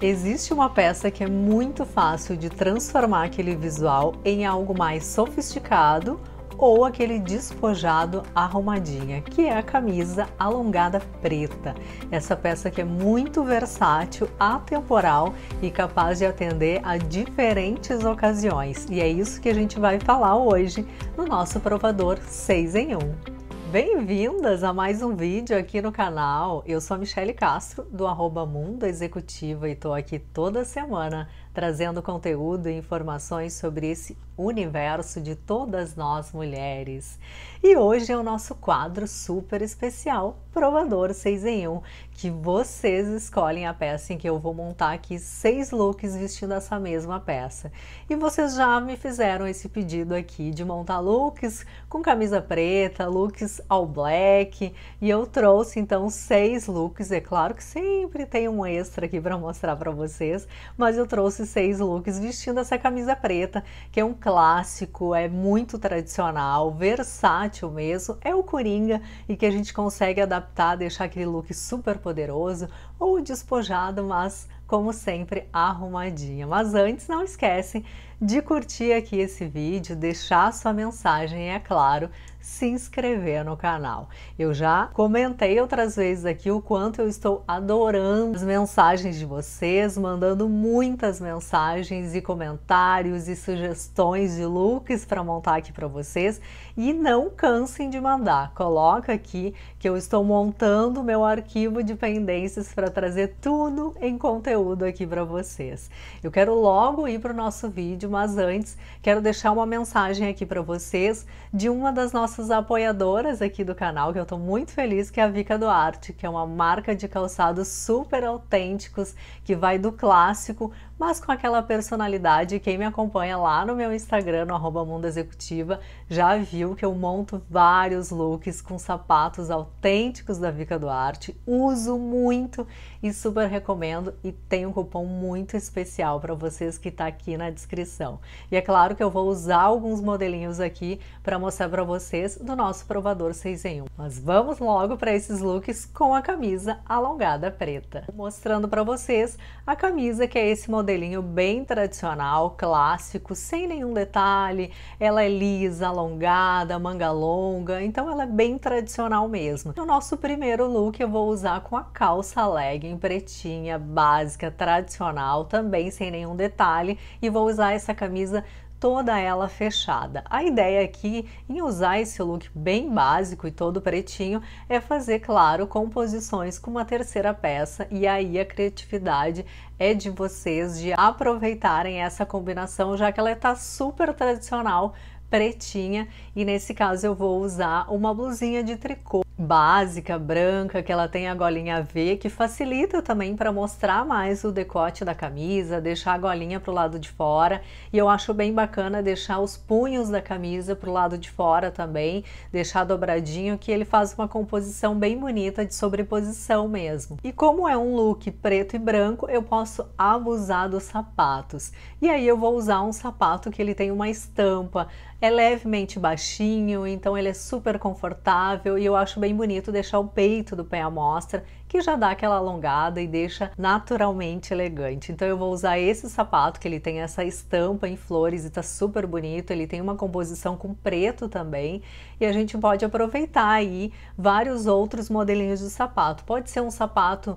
Existe uma peça que é muito fácil de transformar aquele visual em algo mais sofisticado ou aquele despojado arrumadinha, que é a camisa alongada preta. Essa peça que é muito versátil, atemporal e capaz de atender a diferentes ocasiões. E é isso que a gente vai falar hoje no nosso provador 6 em 1. Bem-vindas a mais um vídeo aqui no canal. Eu sou a Michele Castro, do arroba Mundo Executiva, e estou aqui toda semana trazendo conteúdo e informações sobre esse universo de todas nós mulheres. E hoje é o nosso quadro super especial, Provador 6 em 1, que vocês escolhem a peça em que eu vou montar aqui seis looks vestindo essa mesma peça. E vocês já me fizeram esse pedido aqui de montar looks com camisa preta, looks ao black, e eu trouxe então seis looks, é claro que sempre tem um extra aqui para mostrar para vocês, mas eu trouxe seis looks vestindo essa camisa preta, que é um clássico, é muito tradicional, versátil mesmo, é o Coringa e que a gente consegue adaptar, deixar aquele look super poderoso ou despojado, mas como sempre arrumadinha. Mas antes, não esquecem de curtir aqui esse vídeo, deixar sua mensagem, é claro, se inscrever no canal. Eu já comentei outras vezes aqui o quanto eu estou adorando as mensagens de vocês, mandando muitas mensagens e comentários e sugestões de looks para montar aqui para vocês e não cansem de mandar. Coloca aqui que eu estou montando meu arquivo de pendências para trazer tudo em conteúdo aqui para vocês. Eu quero logo ir para o nosso vídeo, mas antes quero deixar uma mensagem aqui para vocês de uma das nossas nossos apoiadoras aqui do canal, que eu estou muito feliz, que é a Vica Duarte, que é uma marca de calçados super autênticos, que vai do clássico, mas com aquela personalidade. Quem me acompanha lá no meu Instagram, no arroba Mundo Executiva, já viu que eu monto vários looks com sapatos autênticos da Vica Duarte. Uso muito e super recomendo e tem um cupom muito especial para vocês que está aqui na descrição. E é claro que eu vou usar alguns modelinhos aqui para mostrar para vocês do nosso provador 6 em 1. Mas vamos logo para esses looks com a camisa alongada preta. Mostrando para vocês a camisa que é esse modelinho bem tradicional, clássico, sem nenhum detalhe. Ela é lisa, alongada, manga longa, então ela é bem tradicional mesmo. No nosso primeiro look eu vou usar com a calça legging pretinha, básica, tradicional, também sem nenhum detalhe e vou usar essa camisa toda ela fechada. A ideia aqui em usar esse look bem básico e todo pretinho é fazer, claro, composições com uma terceira peça e aí a criatividade é de vocês de aproveitarem essa combinação, já que ela está super tradicional, pretinha e nesse caso eu vou usar uma blusinha de tricô básica, branca, que ela tem a golinha V, que facilita também para mostrar mais o decote da camisa, deixar a golinha para o lado de fora. E eu acho bem bacana deixar os punhos da camisa para o lado de fora também, deixar dobradinho, que ele faz uma composição bem bonita de sobreposição mesmo. E como é um look preto e branco, eu posso abusar dos sapatos. E aí eu vou usar um sapato que ele tem uma estampa, é levemente baixinho, então ele é super confortável e eu acho bem bem bonito deixar o peito do pé à mostra, que já dá aquela alongada e deixa naturalmente elegante. Então eu vou usar esse sapato, que ele tem essa estampa em flores e tá super bonito, ele tem uma composição com preto também, e a gente pode aproveitar aí vários outros modelinhos de sapato. Pode ser um sapato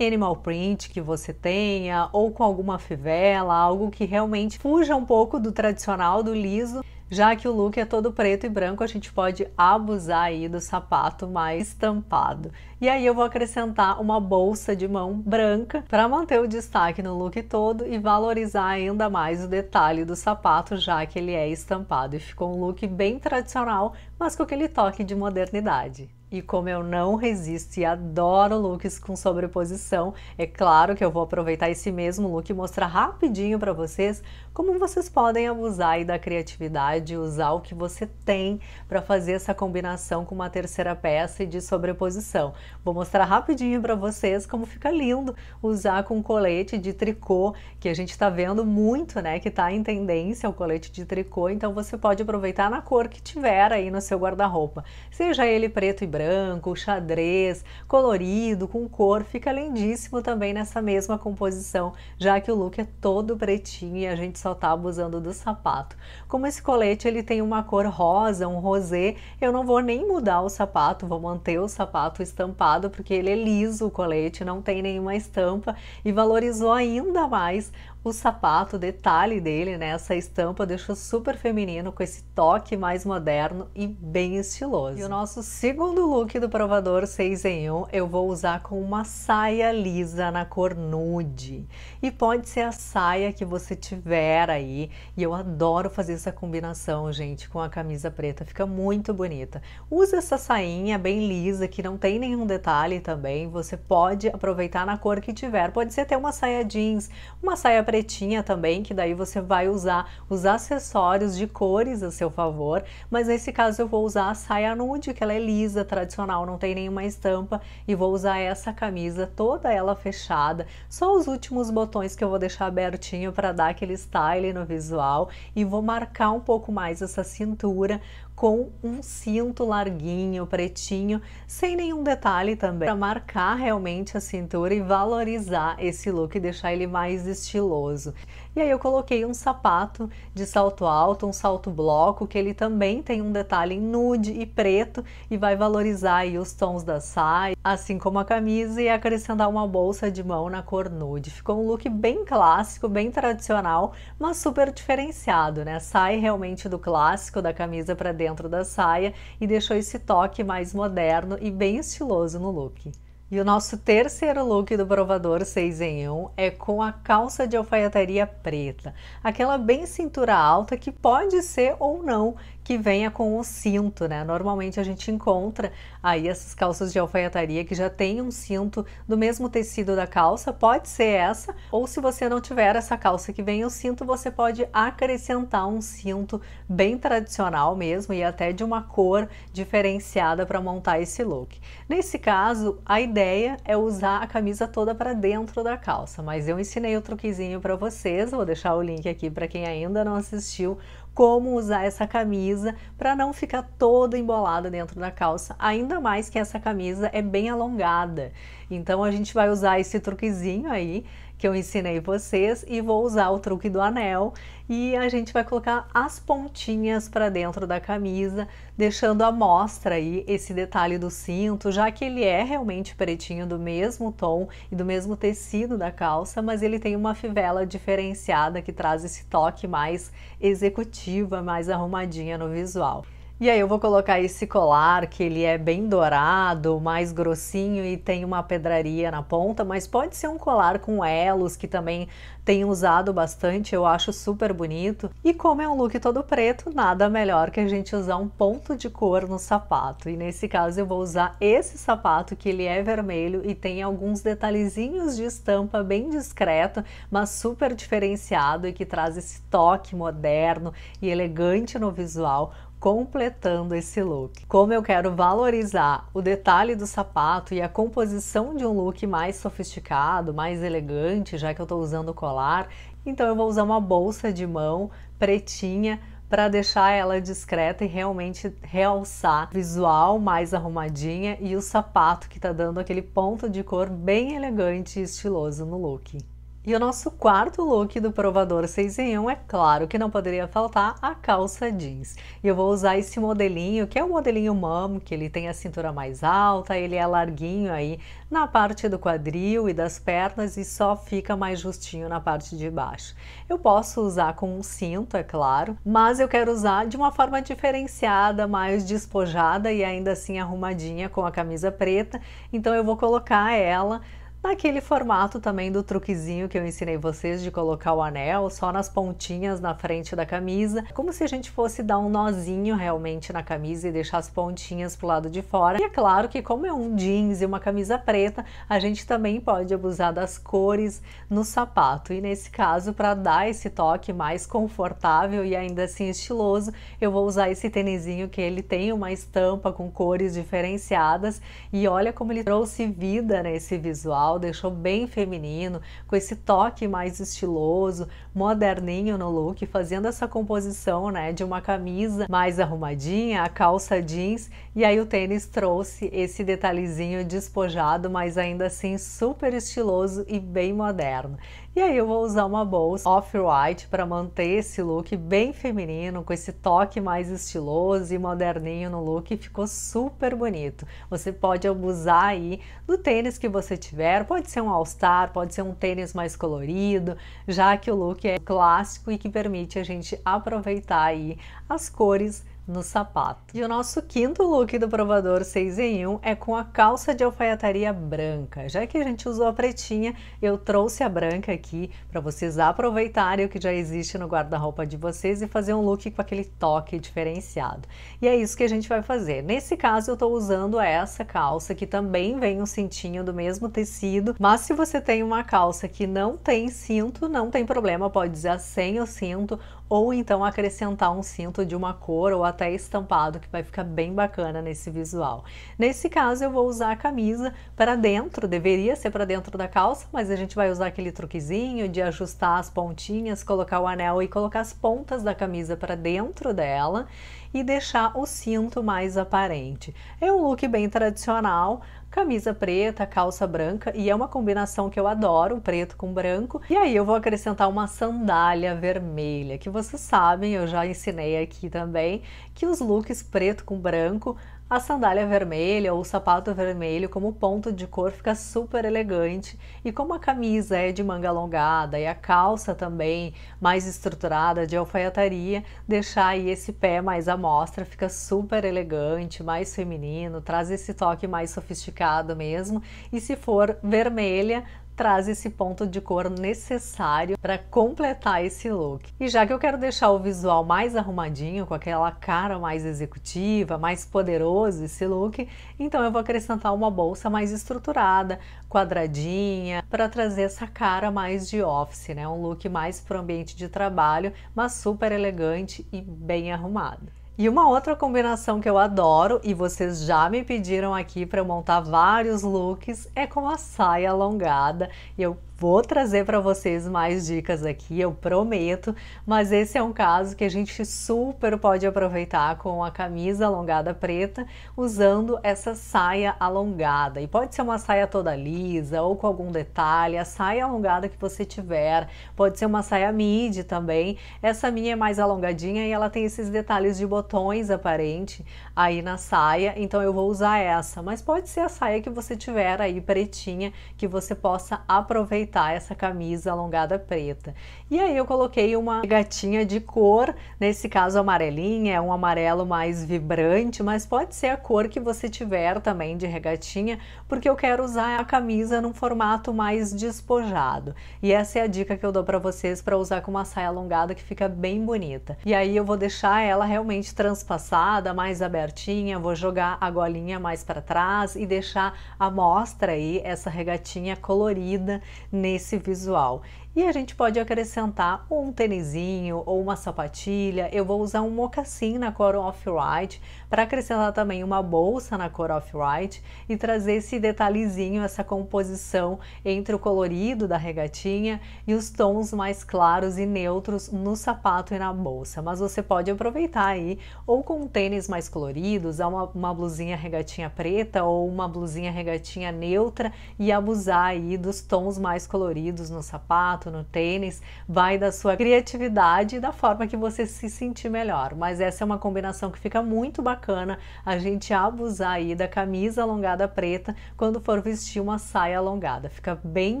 animal print que você tenha, ou com alguma fivela, algo que realmente fuja um pouco do tradicional, do liso, já que o look é todo preto e branco, a gente pode abusar aí do sapato mais estampado. E aí eu vou acrescentar uma bolsa de mão branca para manter o destaque no look todo e valorizar ainda mais o detalhe do sapato, já que ele é estampado e ficou um look bem tradicional, mas com aquele toque de modernidade. E como eu não resisto e adoro looks com sobreposição, é claro que eu vou aproveitar esse mesmo look e mostrar rapidinho para vocês como vocês podem abusar da criatividade, usar o que você tem para fazer essa combinação com uma terceira peça e de sobreposição. Vou mostrar rapidinho para vocês como fica lindo usar com colete de tricô, que a gente está vendo muito, né, que está em tendência o colete de tricô, então você pode aproveitar na cor que tiver aí no seu guarda-roupa. Seja ele preto e branco, xadrez, colorido, com cor, fica lindíssimo também nessa mesma composição, já que o look é todo pretinho e a gente só tá abusando do sapato. Como esse colete ele tem uma cor rosa, um rosé, eu não vou nem mudar o sapato, vou manter o sapato estampado, porque ele é liso o colete, não tem nenhuma estampa e valorizou ainda mais o sapato, o detalhe dele, né? Essa estampa deixou super feminino, com esse toque mais moderno e bem estiloso. E o nosso segundo look do provador 6 em 1, eu vou usar com uma saia lisa na cor nude. E pode ser a saia que você tiver aí. E eu adoro fazer essa combinação, gente, com a camisa preta. Fica muito bonita. Usa essa sainha bem lisa, que não tem nenhum detalhe também. Você pode aproveitar na cor que tiver. Pode ser até uma saia jeans, uma saia preta também, que daí você vai usar os acessórios de cores a seu favor, mas nesse caso eu vou usar a saia nude, que ela é lisa, tradicional, não tem nenhuma estampa, e vou usar essa camisa toda ela fechada, só os últimos botões que eu vou deixar abertinho para dar aquele style no visual e vou marcar um pouco mais essa cintura com um cinto larguinho, pretinho, sem nenhum detalhe também, para marcar realmente a cintura e valorizar esse look e deixar ele mais estiloso. E aí eu coloquei um sapato de salto alto, um salto bloco, que ele também tem um detalhe nude e preto e vai valorizar aí os tons da saia, assim como a camisa e acrescentar uma bolsa de mão na cor nude. Ficou um look bem clássico, bem tradicional, mas super diferenciado, né? Sai realmente do clássico da camisa para dentro dentro da saia e deixou esse toque mais moderno e bem estiloso no look. E o nosso terceiro look do provador 6 em 1 é com a calça de alfaiataria preta, aquela bem cintura alta que pode ser ou não que venha com o cinto, né? Normalmente a gente encontra aí essas calças de alfaiataria que já tem um cinto do mesmo tecido da calça, pode ser essa, ou se você não tiver essa calça que vem o cinto, você pode acrescentar um cinto bem tradicional mesmo e até de uma cor diferenciada para montar esse look. Nesse caso, a ideia é usar a camisa toda para dentro da calça, mas eu ensinei o truquezinho para vocês, vou deixar o link aqui para quem ainda não assistiu como usar essa camisa para não ficar toda embolada dentro da calça, ainda mais que essa camisa é bem alongada. Então a gente vai usar esse truquezinho aí que eu ensinei vocês e vou usar o truque do anel e a gente vai colocar as pontinhas para dentro da camisa, deixando a mostra aí esse detalhe do cinto, já que ele é realmente pretinho do mesmo tom e do mesmo tecido da calça, mas ele tem uma fivela diferenciada que traz esse toque mais executiva, mais arrumadinha no visual. E aí eu vou colocar esse colar, que ele é bem dourado, mais grossinho e tem uma pedraria na ponta, mas pode ser um colar com elos, que também tem usado bastante, eu acho super bonito. E como é um look todo preto, nada melhor que a gente usar um ponto de cor no sapato. E nesse caso eu vou usar esse sapato, que ele é vermelho e tem alguns detalhezinhos de estampa bem discreto, mas super diferenciado e que traz esse toque moderno e elegante no visual, completando esse look. Como eu quero valorizar o detalhe do sapato e a composição de um look mais sofisticado, mais elegante, já que eu estou usando colar, então eu vou usar uma bolsa de mão pretinha para deixar ela discreta e realmente realçar visual mais arrumadinha e o sapato que está dando aquele ponto de cor bem elegante e estiloso no look. E o nosso quarto look do provador 6 em 1 é claro que não poderia faltar a calça jeans. E eu vou usar esse modelinho, que é o modelinho mom, que ele tem a cintura mais alta, ele é larguinho aí na parte do quadril e das pernas e só fica mais justinho na parte de baixo. Eu posso usar com um cinto, é claro, mas eu quero usar de uma forma diferenciada, mais despojada e ainda assim arrumadinha com a camisa preta, então eu vou colocar ela naquele formato também do truquezinho que eu ensinei vocês de colocar o anel só nas pontinhas na frente da camisa, como se a gente fosse dar um nozinho realmente na camisa e deixar as pontinhas pro lado de fora. E é claro que como é um jeans e uma camisa preta, a gente também pode abusar das cores no sapato. E nesse caso, para dar esse toque mais confortável e ainda assim estiloso, eu vou usar esse tênisinho que ele tem uma estampa com cores diferenciadas e olha como ele trouxe vida nesse visual visual, deixou bem feminino, com esse toque mais estiloso, moderninho no look, fazendo essa composição, né, de uma camisa mais arrumadinha, a calça jeans e aí o tênis trouxe esse detalhezinho despojado, mas ainda assim super estiloso e bem moderno. E aí eu vou usar uma bolsa off-white para manter esse look bem feminino, com esse toque mais estiloso e moderninho no look, ficou super bonito. Você pode abusar aí do tênis que você tiver, pode ser um all-star, pode ser um tênis mais colorido, já que o look é clássico e que permite a gente aproveitar aí as cores no sapato. E o nosso quinto look do provador 6 em 1 é com a calça de alfaiataria branca. Já que a gente usou a pretinha, eu trouxe a branca aqui para vocês aproveitarem o que já existe no guarda-roupa de vocês e fazer um look com aquele toque diferenciado. E é isso que a gente vai fazer. Nesse caso, eu estou usando essa calça que também vem um cintinho do mesmo tecido, mas se você tem uma calça que não tem cinto, não tem problema, pode usar sem o cinto ou então acrescentar um cinto de uma cor ou até estampado que vai ficar bem bacana nesse visual. Nesse caso eu vou usar a camisa para dentro, deveria ser para dentro da calça, mas a gente vai usar aquele truquezinho de ajustar as pontinhas, colocar o anel e colocar as pontas da camisa para dentro dela e deixar o cinto mais aparente. É um look bem tradicional, camisa preta, calça branca, e é uma combinação que eu adoro, preto com branco. E aí eu vou acrescentar uma sandália vermelha, que vocês sabem, eu já ensinei aqui também, que os looks preto com branco a sandália vermelha ou o sapato vermelho como ponto de cor fica super elegante e como a camisa é de manga alongada e a calça também mais estruturada de alfaiataria, deixar aí esse pé mais à mostra fica super elegante, mais feminino, traz esse toque mais sofisticado mesmo. E se for vermelha, traz esse ponto de cor necessário para completar esse look. E já que eu quero deixar o visual mais arrumadinho, com aquela cara mais executiva, mais poderoso esse look, então eu vou acrescentar uma bolsa mais estruturada, quadradinha, para trazer essa cara mais de office, né? Um look mais para o ambiente de trabalho, mas super elegante e bem arrumado. E uma outra combinação que eu adoro e vocês já me pediram aqui para montar vários looks é com a saia alongada e eu Vou trazer para vocês mais dicas aqui, eu prometo, mas esse é um caso que a gente super pode aproveitar com a camisa alongada preta, usando essa saia alongada. E pode ser uma saia toda lisa ou com algum detalhe, a saia alongada que você tiver, pode ser uma saia midi também. Essa minha é mais alongadinha e ela tem esses detalhes de botões aparente aí na saia, então eu vou usar essa, mas pode ser a saia que você tiver aí pretinha que você possa aproveitar aproveitar essa camisa alongada preta. E aí eu coloquei uma gatinha de cor, nesse caso amarelinha, é um amarelo mais vibrante, mas pode ser a cor que você tiver também de regatinha, porque eu quero usar a camisa num formato mais despojado. E essa é a dica que eu dou para vocês para usar com uma saia alongada que fica bem bonita. E aí eu vou deixar ela realmente transpassada, mais abertinha, vou jogar a golinha mais para trás e deixar a mostra aí essa regatinha colorida nesse visual. E a gente pode acrescentar um tênisinho ou uma sapatilha. Eu vou usar um mocassim na cor off-white para acrescentar também uma bolsa na cor off-white e trazer esse detalhezinho, essa composição entre o colorido da regatinha e os tons mais claros e neutros no sapato e na bolsa. Mas você pode aproveitar aí ou com tênis mais coloridos, uma, uma blusinha regatinha preta ou uma blusinha regatinha neutra e abusar aí dos tons mais coloridos no sapato sapato, no tênis, vai da sua criatividade e da forma que você se sentir melhor. Mas essa é uma combinação que fica muito bacana a gente abusar aí da camisa alongada preta quando for vestir uma saia alongada. Fica bem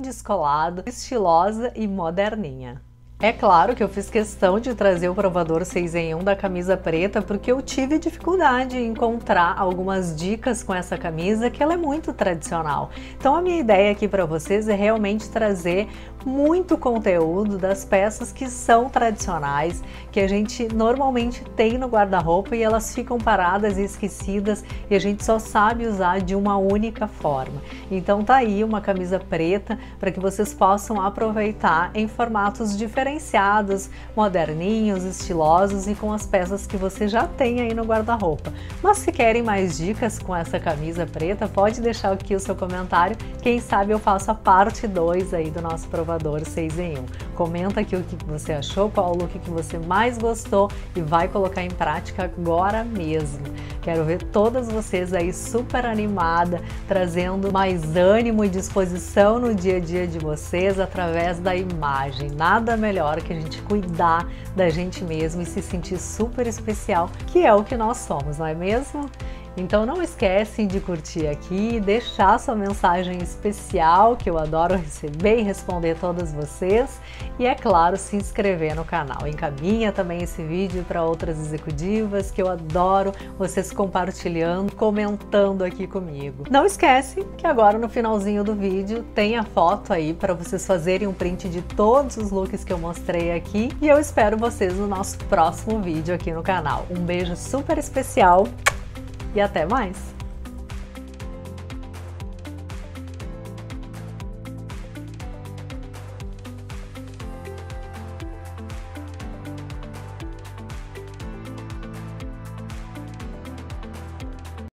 descolado, estilosa e moderninha. É claro que eu fiz questão de trazer o provador 6 em 1 da camisa preta porque eu tive dificuldade em encontrar algumas dicas com essa camisa que ela é muito tradicional. Então a minha ideia aqui para vocês é realmente trazer muito conteúdo das peças que são tradicionais, que a gente normalmente tem no guarda-roupa e elas ficam paradas e esquecidas e a gente só sabe usar de uma única forma. Então tá aí uma camisa preta para que vocês possam aproveitar em formatos diferenciados, moderninhos, estilosos e com as peças que você já tem aí no guarda-roupa. Mas se querem mais dicas com essa camisa preta, pode deixar aqui o seu comentário, quem sabe eu faço a parte 2 aí do nosso provador adoro 6 em 1. Comenta aqui o que você achou, qual o look que você mais gostou e vai colocar em prática agora mesmo. Quero ver todas vocês aí super animada, trazendo mais ânimo e disposição no dia a dia de vocês através da imagem. Nada melhor que a gente cuidar da gente mesmo e se sentir super especial, que é o que nós somos, não é mesmo? Então não esquece de curtir aqui, deixar sua mensagem especial, que eu adoro receber e responder todas vocês, e é claro, se inscrever no canal. Encaminha também esse vídeo para outras executivas que eu adoro vocês compartilhando, comentando aqui comigo. Não esquece que agora no finalzinho do vídeo tem a foto aí para vocês fazerem um print de todos os looks que eu mostrei aqui e eu espero vocês no nosso próximo vídeo aqui no canal. Um beijo super especial e até mais!